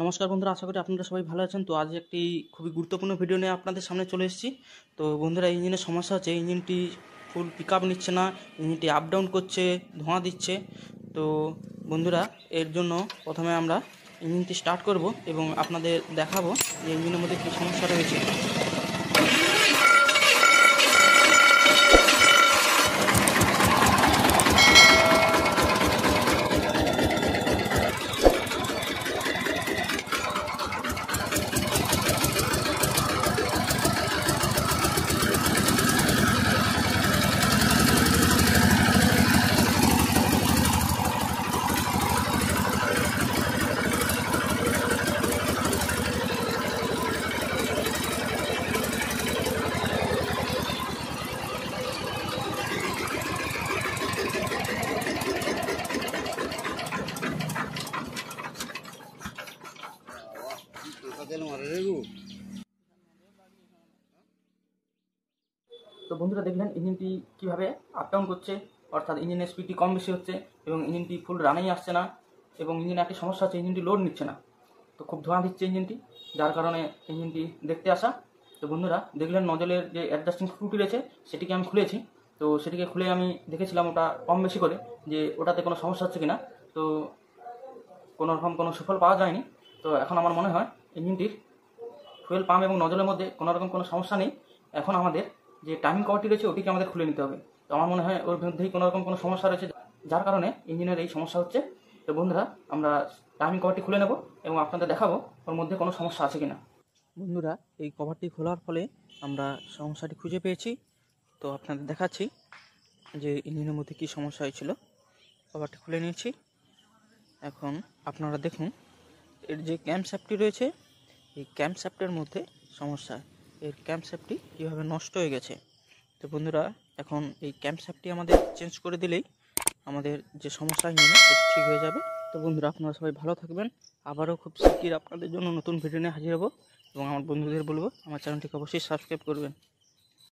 নমস্কার বন্ধুরা আশা করি আপনারা সবাই ভালো আছেন তো আজ একটি খুবই গুরুত্বপূর্ণ ভিডিও নিয়ে আপনাদের সামনে চলে এসেছি তো বন্ধুরা ইঞ্জিনের সমস্যা হচ্ছে ইঞ্জিনটি ফুল পিক নিচ্ছে না ইঞ্জিনটি আপ ডাউন করছে ধোঁয়া দিচ্ছে তো বন্ধুরা এর জন্য প্রথমে আমরা ইঞ্জিনটি স্টার্ট করব এবং আপনাদের দেখাবো যে ইঞ্জিনের মধ্যে কী সমস্যা রয়েছে তো বন্ধুরা দেখলেন ইঞ্জিনটি কীভাবে আপ ডাউন করছে অর্থাৎ ইঞ্জিনের স্পিডটি কম বেশি হচ্ছে এবং ইঞ্জিনটি ফুল রানেই আসছে না এবং ইঞ্জিনে একটা সমস্যা হচ্ছে ইঞ্জিনটি লোড নিচ্ছে না তো খুব ধোঁয়া দিচ্ছে ইঞ্জিনটি যার কারণে ইঞ্জিনটি দেখতে আসা তো বন্ধুরা দেখলেন নজলের যে অ্যাডজাস্টিং স্ক্রুটি রয়েছে সেটিকে আমি খুলেছি তো সেটিকে খুলে আমি দেখেছিলাম ওটা কম বেশি করে যে ওটাতে কোনো সমস্যা হচ্ছে কিনা তো কোনো রকম কোনো সুফল পাওয়া যায়নি তো এখন আমার মনে হয় ইঞ্জিনটির ফুয়েল পাম্প এবং নজলের মধ্যে কোনো রকম কোনো সমস্যা নেই এখন আমাদের যে টাইমিং কভারটি রয়েছে ওটিকে আমাদের খুলে নিতে হবে তো আমার মনে হয় ওর মধ্যেই কোনো রকম কোনো সমস্যা রয়েছে যার কারণে ইঞ্জিনের এই সমস্যা হচ্ছে তো বন্ধুরা আমরা টাইমিং কভারটি খুলে নেব এবং আপনাদের দেখাবো ওর মধ্যে কোনো সমস্যা আছে কি না বন্ধুরা এই কভারটি খোলার ফলে আমরা সমস্যাটি খুঁজে পেয়েছি তো আপনাদের দেখাচ্ছি যে ইঞ্জিনের মধ্যে কী সমস্যা হয়েছিল কভারটি খুলে নিয়েছি এখন আপনারা দেখুন এর যে ক্যাম্পস্যাপটি রয়েছে এই ক্যাম্পস্যাপটার মধ্যে সমস্যা এর ক্যাম্পস্যাপটি কীভাবে নষ্ট হয়ে গেছে তো বন্ধুরা এখন এই ক্যাম্পস্যাপটি আমাদের চেঞ্জ করে দিলেই আমাদের যে সমস্যা নিয়ে ঠিক হয়ে যাবে তো বন্ধুরা আপনারা সবাই ভালো থাকবেন আবারও খুব শিগগির আপনাদের জন্য নতুন ভিডিও নিয়ে হাজির হব এবং আমার বন্ধুদের বলবো আমার চ্যানেলটিকে অবশ্যই সাবস্ক্রাইব করবেন